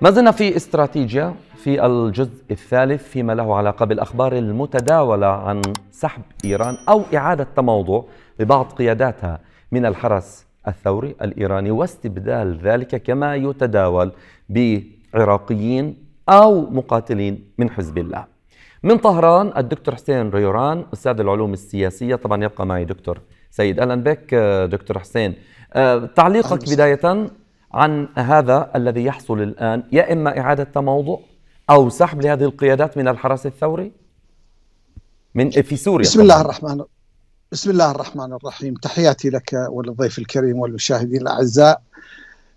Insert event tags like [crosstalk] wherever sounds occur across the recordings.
ما زلنا في استراتيجيا في الجزء الثالث فيما له علاقة بالأخبار المتداولة عن سحب إيران أو إعادة تموضع ببعض قياداتها من الحرس الثوري الإيراني واستبدال ذلك كما يتداول بعراقيين أو مقاتلين من حزب الله من طهران الدكتور حسين ريوران أستاذ العلوم السياسية طبعا يبقى معي دكتور سيد أهلا بك دكتور حسين آه، تعليقك بداية عن هذا الذي يحصل الآن يا إما إعادة تموضع أو سحب لهذه القيادات من الحرس الثوري من في سوريا بسم الله الرحمن بسم الله الرحمن الرحيم تحياتي لك وللضيف الكريم والمشاهدين الأعزاء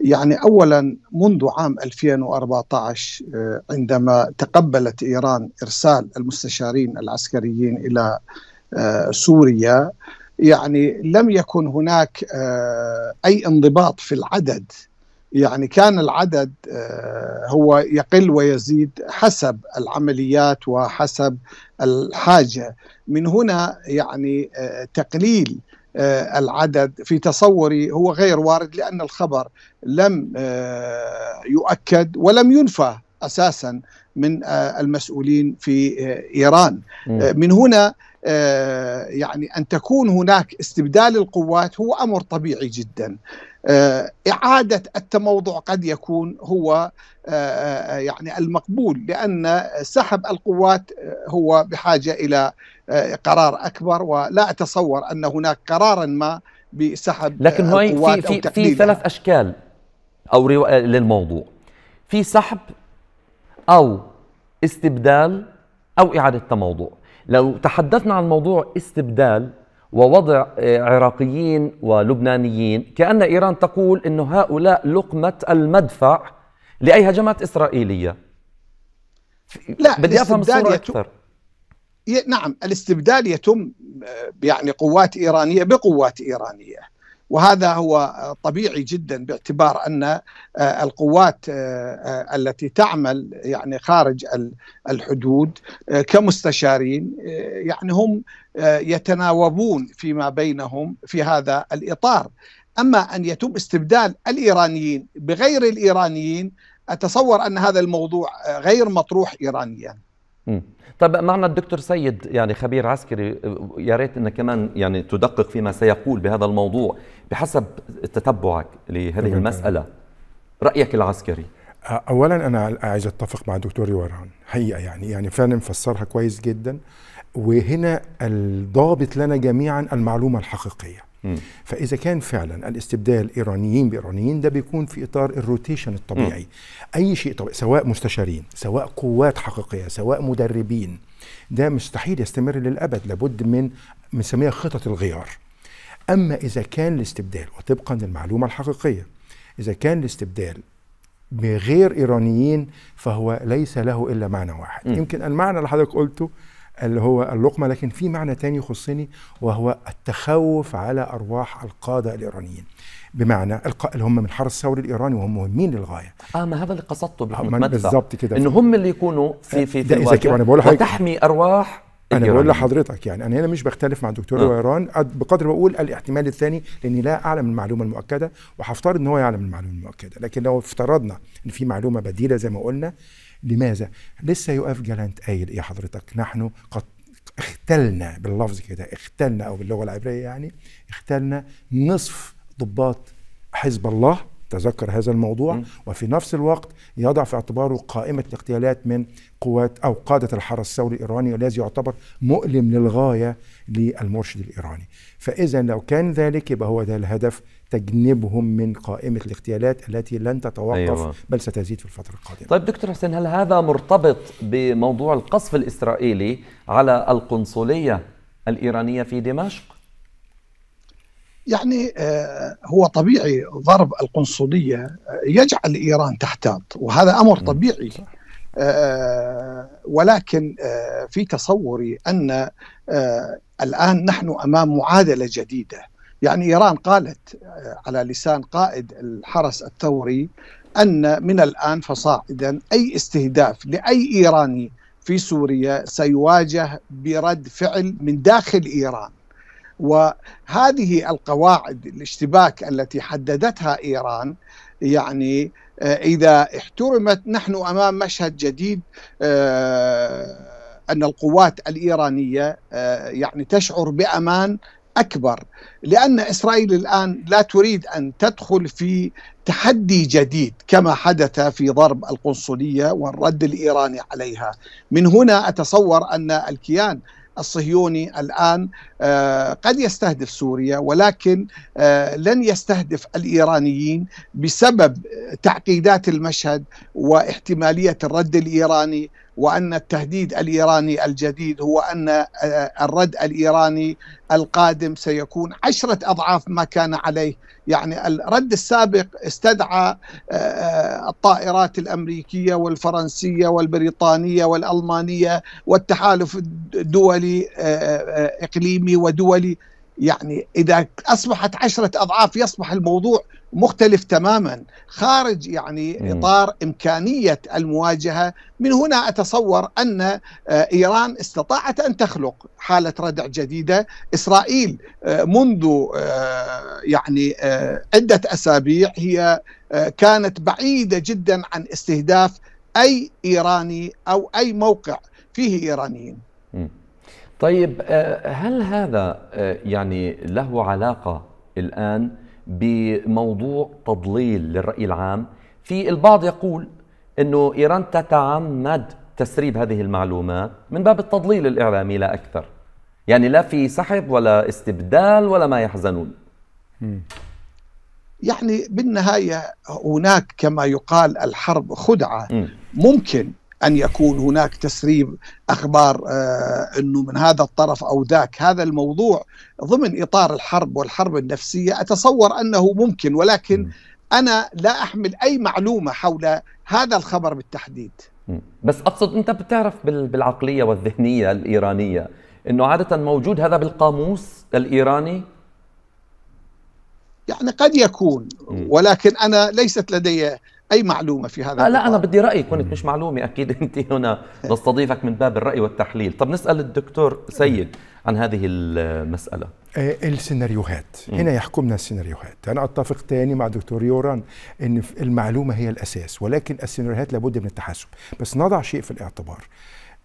يعني اولا منذ عام 2014 آه، عندما تقبلت ايران ارسال المستشارين العسكريين الى آه، سوريا يعني لم يكن هناك آه، اي انضباط في العدد يعني كان العدد آه، هو يقل ويزيد حسب العمليات وحسب الحاجه من هنا يعني آه، تقليل آه، العدد في تصوري هو غير وارد لان الخبر لم يؤكد ولم ينفى اساسا من آه، المسؤولين في آه، ايران آه، من هنا يعني ان تكون هناك استبدال القوات هو امر طبيعي جدا اعاده التموضع قد يكون هو يعني المقبول لان سحب القوات هو بحاجه الى قرار اكبر ولا اتصور ان هناك قرارا ما بسحب لكن القوات في في, في ثلاث اشكال او للموضوع في سحب او استبدال أو إعادة تموضوع لو تحدثنا عن موضوع استبدال ووضع آه، عراقيين ولبنانيين كأن إيران تقول أن هؤلاء لقمة المدفع لأي هجمات إسرائيلية لا بدي أفهم الصورة أكثر نعم الاستبدال يتم آه، يعني قوات إيرانية بقوات إيرانية وهذا هو طبيعي جدا باعتبار ان آه، القوات آه، آه، التي تعمل يعني خارج الحدود كمستشارين يعني هم يتناوبون فيما بينهم في هذا الاطار اما ان يتم استبدال الايرانيين بغير الايرانيين اتصور ان هذا الموضوع غير مطروح ايرانيا طب معنا الدكتور سيد يعني خبير عسكري يا ريت انك كمان يعني تدقق فيما سيقول بهذا الموضوع بحسب تتبعك لهذه المساله رايك العسكري اولا انا عايز اتفق مع دكتور يوران حقيقه يعني يعني فعلا فسرها كويس جدا وهنا الضابط لنا جميعا المعلومه الحقيقيه فاذا كان فعلا الاستبدال ايرانيين بايرانيين ده بيكون في اطار الروتيشن الطبيعي م. اي شيء طبيعي سواء مستشارين سواء قوات حقيقيه سواء مدربين ده مستحيل يستمر للابد لابد من بنسميها خطط الغيار اما اذا كان الاستبدال وطبقا للمعلومه الحقيقيه اذا كان الاستبدال بغير ايرانيين فهو ليس له الا معنى واحد م. يمكن المعنى اللي حضرتك قلته اللي هو اللقمه لكن في معنى تاني يخصني وهو التخوف على ارواح القاده الايرانيين بمعنى اللي هم من الحرس الثوري الايراني وهم مهمين للغايه اه ما هذا اللي قصدته آه، بالظبط كده ان هم اللي يكونوا في آه، في في الواقع أنا بقول وتحمي ارواح انا بقول لحضرتك يعني انا هنا مش بختلف مع الدكتور أه. ويران بقدر بقول الاحتمال الثاني لاني لا اعلم المعلومه المؤكده وهفترض ان هو يعلم المعلومه المؤكده لكن لو افترضنا ان في معلومه بديله زي ما قلنا لماذا؟ لسه يقف جالانت قايل ايه حضرتك؟ نحن قد اختلنا باللفظ كده اختلنا او باللغه العبريه يعني اختلنا نصف ضباط حزب الله تذكر هذا الموضوع م. وفي نفس الوقت يضع في اعتباره قائمة الاغتيالات من قوات أو قادة الحرس الثوري الإيراني والذي يعتبر مؤلم للغاية للمرشد الإيراني فإذا لو كان ذلك يبقى هو ده الهدف تجنبهم من قائمة الاغتيالات التي لن تتوقف أيوة. بل ستزيد في الفترة القادمة طيب دكتور حسين هل هذا مرتبط بموضوع القصف الإسرائيلي على القنصلية الإيرانية في دمشق؟ يعني آه، هو طبيعي ضرب القنصليه يجعل ايران تحتاط وهذا امر طبيعي آه، ولكن آه، في تصوري ان الان نحن امام معادله جديده يعني ايران قالت على لسان قائد الحرس الثوري ان من الان فصاعدا اي استهداف لاي ايراني في سوريا سيواجه برد فعل من داخل ايران وهذه القواعد الاشتباك التي حددتها ايران يعني آه، اذا احترمت نحن امام مشهد جديد آه، ان القوات الايرانيه آه، يعني تشعر بامان اكبر لان اسرائيل الان لا تريد ان تدخل في تحدي جديد كما حدث في ضرب القنصليه والرد الايراني عليها من هنا اتصور ان الكيان الصهيوني الآن آه، قد يستهدف سوريا ولكن آه، لن يستهدف الإيرانيين بسبب آه، تعقيدات المشهد واحتمالية الرد الإيراني وأن التهديد الإيراني الجديد هو أن آه، الرد الإيراني القادم سيكون عشرة أضعاف ما كان عليه يعني الرد السابق استدعى آه، الطائرات الأمريكية والفرنسية والبريطانية والألمانية والتحالف الدولي آه، إقليمي ودولي يعني اذا اصبحت عشرة اضعاف يصبح الموضوع مختلف تماما خارج يعني اطار امكانيه المواجهه من هنا اتصور ان آه، ايران استطاعت ان تخلق حاله ردع جديده اسرائيل آه، منذ آه، يعني عده اسابيع هي كانت بعيده جدا عن استهداف اي ايراني او اي موقع فيه ايرانيين طيب آه، هل هذا آه، يعني له علاقة الآن بموضوع تضليل للرأي العام في البعض يقول أنه إيران تتعمد تسريب هذه المعلومات من باب التضليل الإعلامي لا أكثر يعني لا في سحب ولا استبدال ولا ما يحزنون يعني بالنهاية هناك كما يقال الحرب خدعة ممكن ان يكون هناك تسريب اخبار آه، انه من هذا الطرف او ذاك، هذا الموضوع ضمن اطار الحرب والحرب النفسيه اتصور انه ممكن ولكن انا لا احمل اي معلومه حول هذا الخبر بالتحديد. بس اقصد انت بتعرف بالعقليه والذهنيه الايرانيه انه عاده موجود هذا بالقاموس الايراني يعني قد يكون ولكن انا ليست لدي اي معلومه في هذا آه، لا انا بدي رايك وانت مش معلومه اكيد [laughs] انت هنا نستضيفك من باب الراي والتحليل طب نسال الدكتور سيد عن هذه المساله آه، السيناريوهات هنا يحكمنا السيناريوهات انا اتفق تاني مع دكتور يوران ان المعلومه هي الاساس ولكن السيناريوهات لابد من التحاسب بس نضع شيء في الاعتبار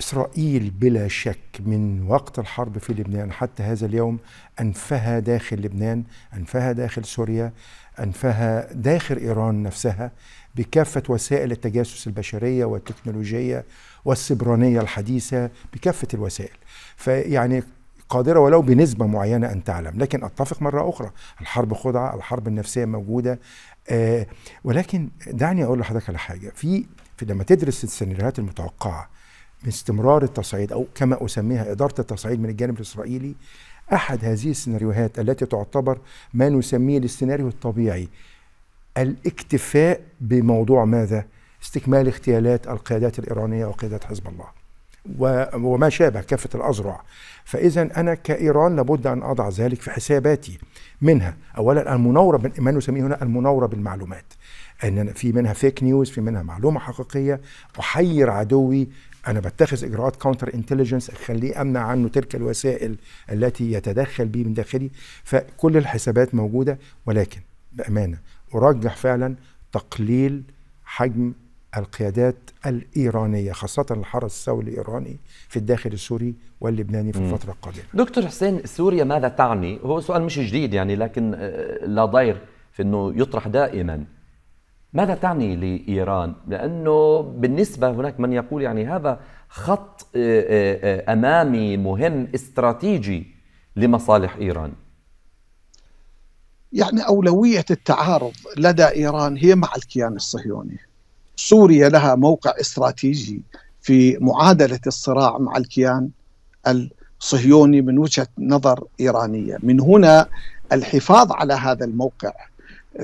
إسرائيل بلا شك من وقت الحرب في لبنان حتى هذا اليوم أنفها داخل لبنان أنفها داخل سوريا أنفها داخل إيران نفسها بكافة وسائل التجاسس البشرية والتكنولوجية والسبرانية الحديثة بكافة الوسائل فيعني قادرة ولو بنسبة معينة أن تعلم لكن أتفق مرة أخرى الحرب خدعة الحرب النفسية موجودة آه ولكن دعني أقول لحضرتك على حاجة في, في لما تدرس السيناريوهات المتوقعة من استمرار التصعيد أو كما أسميها إدارة التصعيد من الجانب الإسرائيلي أحد هذه السيناريوهات التي تعتبر ما نسميه السيناريو الطبيعي الاكتفاء بموضوع ماذا؟ استكمال اغتيالات القيادات الإيرانية وقيادات حزب الله وما شابه كافة الأذرع فإذا أنا كإيران لابد أن أضع ذلك في حساباتي منها أولا المناورة ما نسميه هنا المناورة بالمعلومات أن في منها فيك نيوز في منها معلومة حقيقية أحير عدوي انا بتخذ اجراءات كاونتر انتليجنس اخليه امنع عنه تلك الوسائل التي يتدخل بي من داخلي فكل الحسابات موجوده ولكن بامانه ارجح فعلا تقليل حجم القيادات الإيرانية خاصة الحرس الثوري الإيراني في الداخل السوري واللبناني في الفترة القادمة دكتور حسين سوريا ماذا تعني؟ هو سؤال مش جديد يعني لكن آه، لا ضير في أنه يطرح دائما ماذا تعني لإيران؟ لأنه بالنسبة هناك من يقول يعني هذا خط آه، آه، آه، أمامي مهم استراتيجي لمصالح إيران يعني أولوية التعارض لدى إيران هي مع الكيان الصهيوني سوريا لها موقع استراتيجي في معادلة الصراع مع الكيان الصهيوني من وجهة نظر إيرانية من هنا الحفاظ على هذا الموقع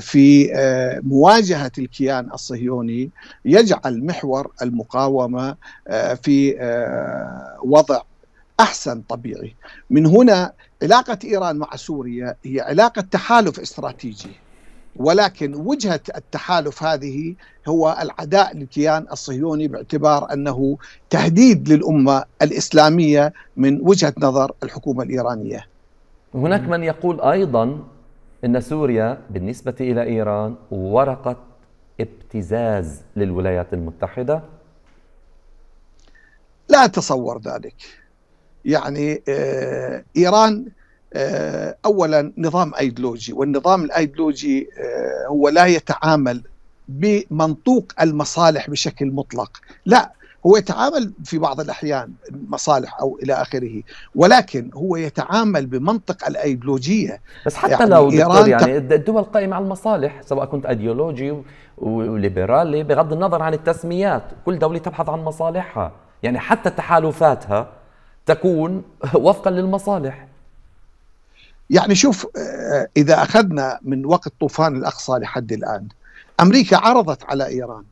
في آه، مواجهه الكيان الصهيوني يجعل محور المقاومه آه، في آه، وضع احسن طبيعي من هنا علاقه ايران مع سوريا هي علاقه تحالف استراتيجي ولكن وجهة التحالف هذه هو العداء للكيان الصهيوني باعتبار أنه تهديد للأمة الإسلامية من وجهة نظر الحكومة الإيرانية هناك من يقول أيضا أن سوريا بالنسبة إلى إيران ورقة ابتزاز للولايات المتحدة؟ لا أتصور ذلك يعني آه، إيران آه، أولا نظام أيديولوجي والنظام الأيديولوجي آه، هو لا يتعامل بمنطوق المصالح بشكل مطلق لا هو يتعامل في بعض الأحيان مصالح أو إلى آخره ولكن هو يتعامل بمنطق الأيديولوجية بس حتى يعني لو دكتور يعني الدول قائمة على المصالح سواء كنت أيديولوجي وليبرالي بغض النظر عن التسميات كل دولة تبحث عن مصالحها يعني حتى تحالفاتها تكون [laughs] وفقا للمصالح يعني شوف آه، إذا أخذنا من وقت طوفان الأقصى لحد الآن أمريكا عرضت على إيران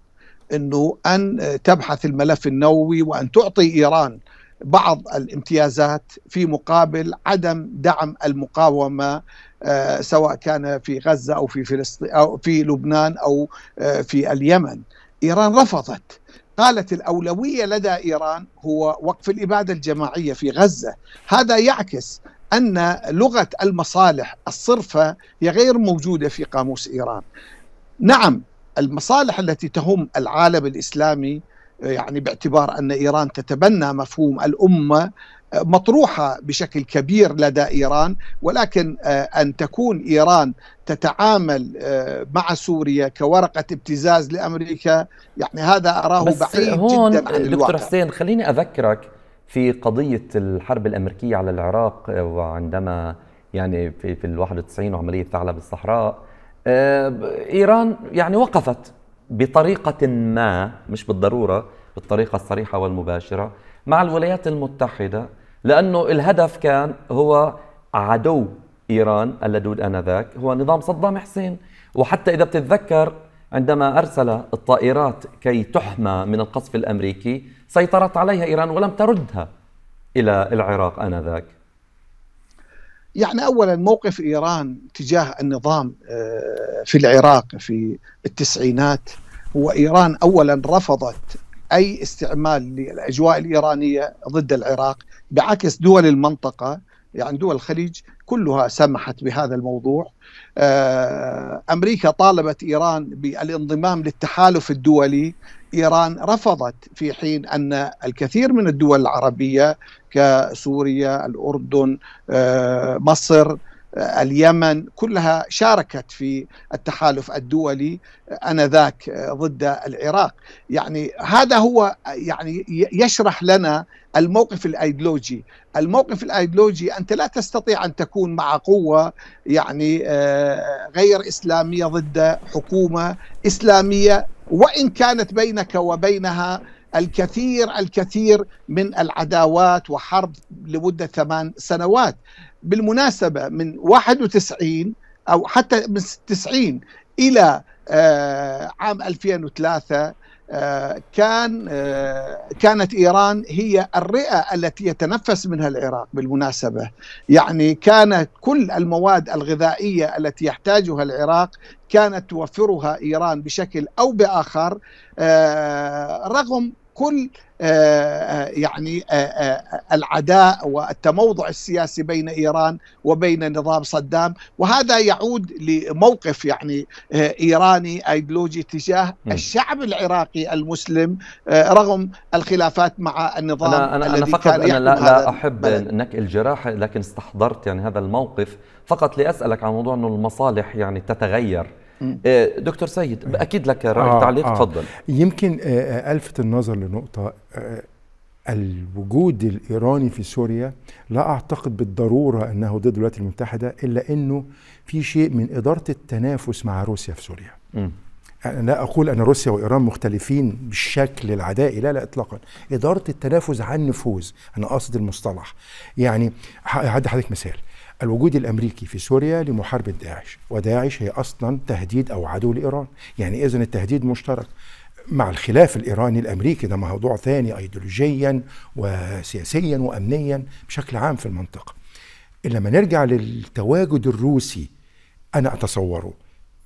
انه ان تبحث الملف النووي وان تعطي ايران بعض الامتيازات في مقابل عدم دعم المقاومه آه، سواء كان في غزه او في فلسطين او في لبنان او آه، في اليمن. ايران رفضت قالت الاولويه لدى ايران هو وقف الاباده الجماعيه في غزه، هذا يعكس ان لغه المصالح الصرفه هي غير موجوده في قاموس ايران. نعم المصالح التي تهم العالم الاسلامي آه، يعني باعتبار ان ايران تتبنى مفهوم الامه آه، مطروحه بشكل كبير لدى ايران ولكن آه، ان تكون ايران تتعامل مع سوريا كورقه ابتزاز لامريكا يعني هذا اراه بس بعيد هون جدا عن الواقع دكتور حسين خليني اذكرك في قضيه الحرب الامريكيه على العراق وعندما يعني في في ال 91 وعمليه ثعلب الصحراء آه، ايران يعني وقفت بطريقه ما مش بالضروره بالطريقه الصريحه والمباشره مع الولايات المتحده لانه الهدف كان هو عدو ايران اللدود انذاك هو نظام صدام حسين وحتى اذا بتتذكر عندما ارسل الطائرات كي تحمى من القصف الامريكي سيطرت عليها ايران ولم تردها الى العراق انذاك يعني اولا موقف ايران تجاه النظام آه، في العراق في التسعينات هو ايران اولا رفضت اي استعمال للاجواء الايرانيه ضد العراق بعكس دول المنطقه يعني دول الخليج كلها سمحت بهذا الموضوع آه، امريكا طالبت ايران بالانضمام للتحالف الدولي ايران رفضت في حين ان الكثير من الدول العربيه كسوريا، الاردن، آه، مصر، آه، اليمن كلها شاركت في التحالف الدولي آه، انذاك ضد العراق يعني هذا هو يعني يشرح لنا الموقف الايديولوجي الموقف الايديولوجي انت لا تستطيع ان تكون مع قوه يعني غير اسلاميه ضد حكومه اسلاميه وان كانت بينك وبينها الكثير الكثير من العداوات وحرب لمده ثمان سنوات بالمناسبه من 91 او حتى من 90 الى آه، عام 2003 كان كانت ايران هي الرئه التي يتنفس منها العراق بالمناسبه يعني كانت كل المواد الغذائيه التي يحتاجها العراق كانت توفرها ايران بشكل او باخر آه، رغم كل آه، آه، يعني آه، العداء والتموضع السياسي بين ايران وبين نظام صدام وهذا يعود لموقف يعني ايراني ايديولوجي تجاه الشعب العراقي المسلم رغم الخلافات مع النظام انا انا, أنا فقط انا لا, لا احب انك الجراحه لكن استحضرت يعني هذا الموقف فقط لاسالك عن موضوع انه المصالح يعني تتغير إيه، دكتور سيد إيه. اكيد لك رايك آه تعليق آه تفضل يمكن آه، آه، الفت النظر لنقطه آه، الوجود الايراني في سوريا لا اعتقد بالضروره انه ضد الولايات المتحده الا انه في شيء من اداره التنافس مع روسيا في سوريا انا لا اقول ان روسيا وايران مختلفين بالشكل العدائي لا لا اطلاقا اداره التنافس عن النفوذ انا اقصد المصطلح يعني هدي حضرتك مثال الوجود الامريكي في سوريا لمحاربه داعش، وداعش هي اصلا تهديد او عدو لايران، يعني اذا التهديد مشترك. مع الخلاف الايراني الامريكي ده موضوع ثاني ايديولوجيا وسياسيا وامنيا بشكل عام في المنطقه. لما نرجع للتواجد الروسي انا اتصوره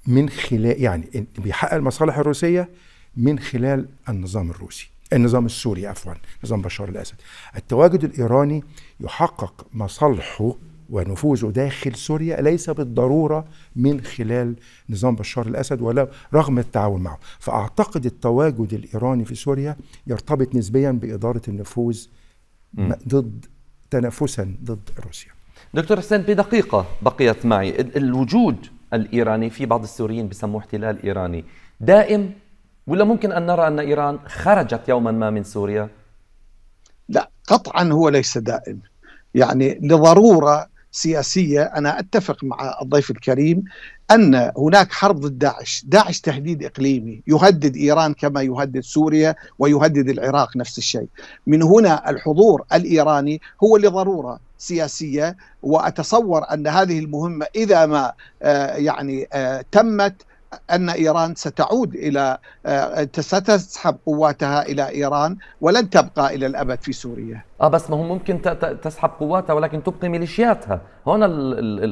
من خلال يعني بيحقق المصالح الروسيه من خلال النظام الروسي. النظام السوري عفوا نظام بشار الاسد التواجد الايراني يحقق مصالحه ونفوذه داخل سوريا ليس بالضرورة من خلال نظام بشار الأسد ولا رغم التعاون معه فأعتقد التواجد الإيراني في سوريا يرتبط نسبيا بإدارة النفوذ م. ضد تنافسا ضد روسيا دكتور حسين بدقيقة بقيت معي الوجود الإيراني في بعض السوريين بسموه احتلال إيراني دائم ولا ممكن أن نرى أن إيران خرجت يوما ما من سوريا؟ لا قطعا هو ليس دائم يعني لضروره سياسيه انا اتفق مع الضيف الكريم ان هناك حرب ضد داعش، داعش تهديد اقليمي يهدد ايران كما يهدد سوريا ويهدد العراق نفس الشيء. من هنا الحضور الايراني هو لضروره سياسيه واتصور ان هذه المهمه اذا ما آه، يعني آه، تمت أن إيران ستعود إلى آه، ستسحب قواتها إلى إيران ولن تبقى إلى الأبد في سوريا آه بس ما هو ممكن تسحب قواتها ولكن تبقي ميليشياتها هنا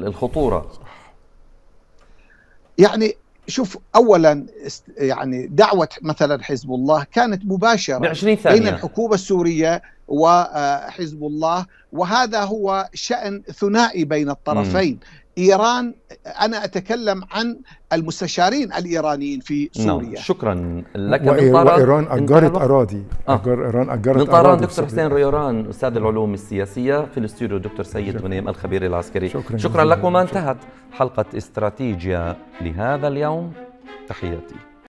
الخطورة يعني شوف اولا يعني دعوه مثلا حزب الله كانت مباشره ب 20 ثانية. بين الحكومه السوريه وحزب آه، الله وهذا هو شأن ثنائي بين الطرفين م. إيران أنا أتكلم عن المستشارين الإيرانيين في نعم، سوريا نعم. شكرا لك وإي... وإيران أجرت أراضي آه. أجر إيران أجرت من طهران دكتور حسين ريوران أستاذ العلوم السياسية في الاستوديو دكتور سيد منيم الخبير العسكري شكرا, شكرا لكم انتهت حلقة استراتيجيا لهذا اليوم تحياتي